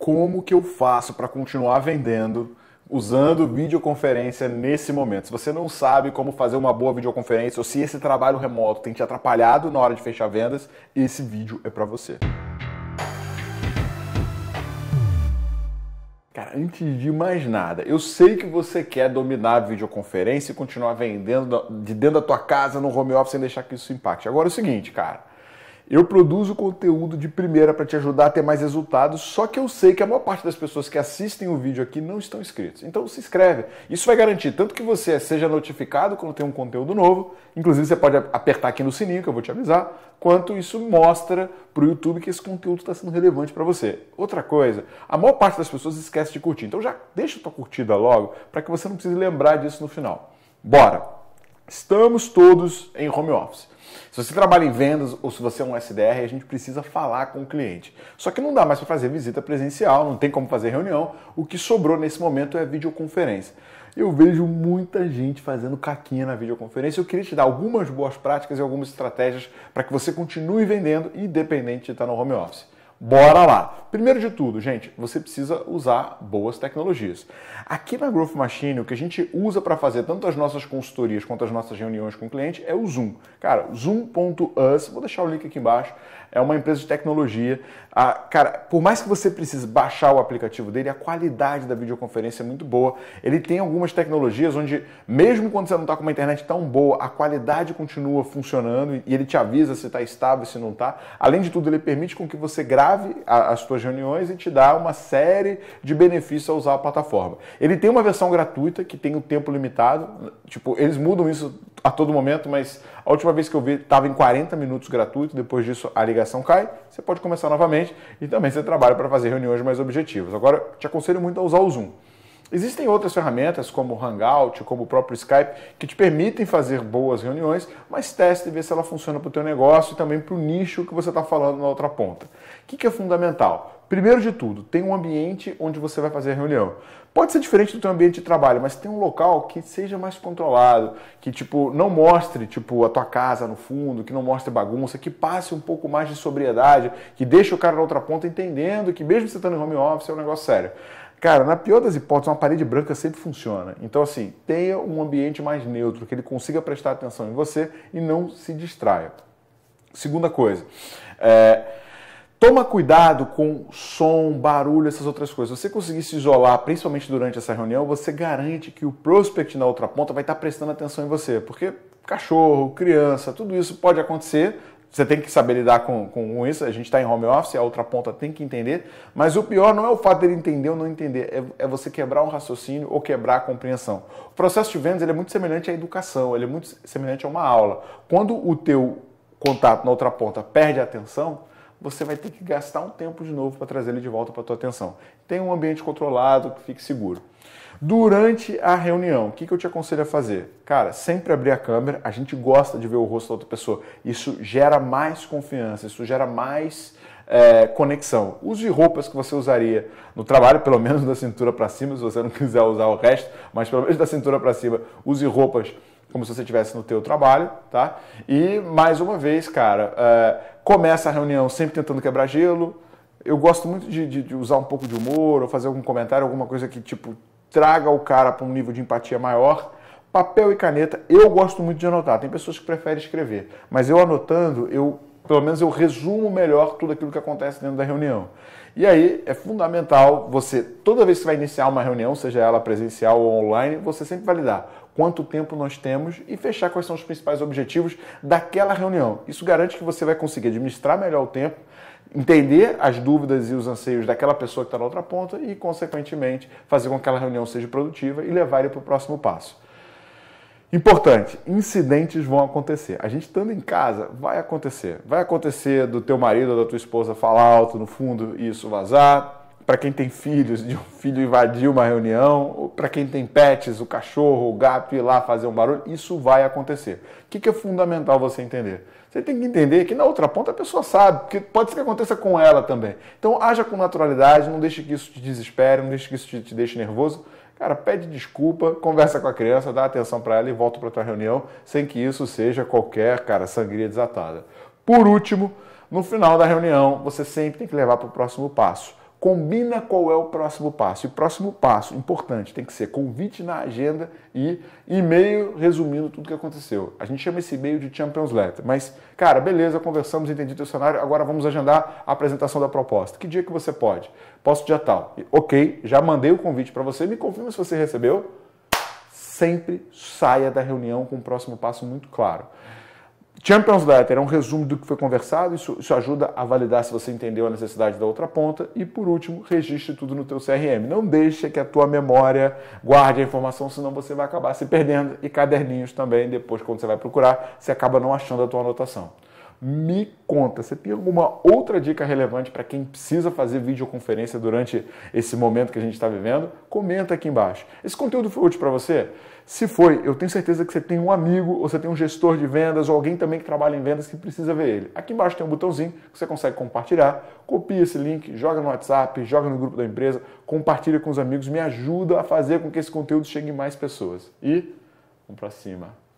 como que eu faço para continuar vendendo usando videoconferência nesse momento. Se você não sabe como fazer uma boa videoconferência ou se esse trabalho remoto tem te atrapalhado na hora de fechar vendas, esse vídeo é para você. Cara, antes de mais nada, eu sei que você quer dominar a videoconferência e continuar vendendo de dentro da tua casa no home office sem deixar que isso impacte. Agora é o seguinte, cara, eu produzo conteúdo de primeira para te ajudar a ter mais resultados, só que eu sei que a maior parte das pessoas que assistem o vídeo aqui não estão inscritos. Então se inscreve. Isso vai garantir tanto que você seja notificado quando tem um conteúdo novo, inclusive você pode apertar aqui no sininho que eu vou te avisar, quanto isso mostra para o YouTube que esse conteúdo está sendo relevante para você. Outra coisa, a maior parte das pessoas esquece de curtir. Então já deixa tua curtida logo para que você não precise lembrar disso no final. Bora. Estamos todos em home office. Se você trabalha em vendas ou se você é um SDR, a gente precisa falar com o cliente. Só que não dá mais para fazer visita presencial, não tem como fazer reunião. O que sobrou nesse momento é videoconferência. Eu vejo muita gente fazendo caquinha na videoconferência. Eu queria te dar algumas boas práticas e algumas estratégias para que você continue vendendo, independente de estar no home office. Bora lá! Primeiro de tudo, gente, você precisa usar boas tecnologias. Aqui na Growth Machine, o que a gente usa para fazer tanto as nossas consultorias quanto as nossas reuniões com o cliente é o Zoom. Cara, zoom.us, vou deixar o link aqui embaixo, é uma empresa de tecnologia. Ah, cara, por mais que você precise baixar o aplicativo dele, a qualidade da videoconferência é muito boa. Ele tem algumas tecnologias onde, mesmo quando você não está com uma internet tão boa, a qualidade continua funcionando e ele te avisa se está estável, se não está. Além de tudo, ele permite com que você grave grave as suas reuniões e te dá uma série de benefícios ao usar a plataforma. Ele tem uma versão gratuita que tem o um tempo limitado, tipo, eles mudam isso a todo momento, mas a última vez que eu vi estava em 40 minutos gratuito, depois disso a ligação cai, você pode começar novamente e também você trabalha para fazer reuniões mais objetivas. Agora, te aconselho muito a usar o Zoom. Existem outras ferramentas como o Hangout, como o próprio Skype, que te permitem fazer boas reuniões, mas teste e vê se ela funciona para o teu negócio e também para o nicho que você está falando na outra ponta. O que, que é fundamental? Primeiro de tudo, tem um ambiente onde você vai fazer a reunião. Pode ser diferente do teu ambiente de trabalho, mas tem um local que seja mais controlado, que tipo não mostre tipo a tua casa no fundo, que não mostre bagunça, que passe um pouco mais de sobriedade, que deixe o cara na outra ponta entendendo que mesmo você estando em home office é um negócio sério. Cara, na pior das hipóteses, uma parede branca sempre funciona. Então, assim, tenha um ambiente mais neutro, que ele consiga prestar atenção em você e não se distraia. Segunda coisa, é, Toma cuidado com som, barulho, essas outras coisas. Se você conseguir se isolar, principalmente durante essa reunião, você garante que o prospect na outra ponta vai estar prestando atenção em você, porque cachorro, criança, tudo isso pode acontecer. Você tem que saber lidar com, com isso. A gente está em home office, a outra ponta tem que entender. Mas o pior não é o fato dele entender ou não entender, é, é você quebrar um raciocínio ou quebrar a compreensão. O processo de vendas ele é muito semelhante à educação, ele é muito semelhante a uma aula. Quando o teu contato na outra ponta perde a atenção, você vai ter que gastar um tempo de novo para trazer ele de volta para a tua atenção. Tem um ambiente controlado que fique seguro. Durante a reunião, o que, que eu te aconselho a fazer? Cara, sempre abrir a câmera, a gente gosta de ver o rosto da outra pessoa. Isso gera mais confiança, isso gera mais é, conexão. Use roupas que você usaria no trabalho, pelo menos da cintura para cima, se você não quiser usar o resto, mas pelo menos da cintura para cima, use roupas como se você estivesse no teu trabalho, tá? E mais uma vez, cara, é, começa a reunião sempre tentando quebrar gelo. Eu gosto muito de, de, de, usar um pouco de humor ou fazer algum comentário, alguma coisa que tipo traga o cara para um nível de empatia maior. Papel e caneta, eu gosto muito de anotar. Tem pessoas que preferem escrever, mas eu anotando, eu pelo menos eu resumo melhor tudo aquilo que acontece dentro da reunião. E aí é fundamental você, toda vez que vai iniciar uma reunião, seja ela presencial ou online, você sempre validar quanto tempo nós temos e fechar quais são os principais objetivos daquela reunião. Isso garante que você vai conseguir administrar melhor o tempo, entender as dúvidas e os anseios daquela pessoa que está na outra ponta e, consequentemente, fazer com que aquela reunião seja produtiva e levar ele para o próximo passo. Importante, incidentes vão acontecer. A gente estando em casa, vai acontecer. Vai acontecer do teu marido ou da tua esposa falar alto no fundo e isso vazar para quem tem filhos, de um filho invadir uma reunião, para quem tem pets, o cachorro, o gato ir lá fazer um barulho, isso vai acontecer. O que, que é fundamental você entender? Você tem que entender que na outra ponta a pessoa sabe, porque pode ser que aconteça com ela também. Então haja com naturalidade, não deixe que isso te desespere, não deixe que isso te, te deixe nervoso. Cara, pede desculpa, conversa com a criança, dá atenção para ela e volta para a tua reunião, sem que isso seja qualquer, cara, sangria desatada. Por último, no final da reunião, você sempre tem que levar para o próximo passo combina qual é o próximo passo. E o próximo passo, importante, tem que ser convite na agenda e e-mail resumindo tudo que aconteceu. A gente chama esse e-mail de Champions Letter. Mas, cara, beleza, conversamos, entendi teu cenário, agora vamos agendar a apresentação da proposta. Que dia que você pode? Posso dia tal. ok, já mandei o convite para você, me confirma se você recebeu. Sempre saia da reunião com o próximo passo muito claro. Champions Letter é um resumo do que foi conversado, isso, isso, ajuda a validar se você entendeu a necessidade da outra ponta. E por último, registre tudo no teu CRM. Não deixe que a tua memória guarde a informação, senão você vai acabar se perdendo. E caderninhos também, depois quando você vai procurar, você acaba não achando a tua anotação me conta. Você tem alguma outra dica relevante para quem precisa fazer videoconferência durante esse momento que a gente está vivendo? Comenta aqui embaixo. Esse conteúdo foi útil para você? Se foi, eu tenho certeza que você tem um amigo, ou você tem um gestor de vendas, ou alguém também que trabalha em vendas que precisa ver ele. Aqui embaixo tem um botãozinho que você consegue compartilhar. Copia esse link, joga no WhatsApp, joga no grupo da empresa, compartilha com os amigos, me ajuda a fazer com que esse conteúdo chegue em mais pessoas. E vamos para cima.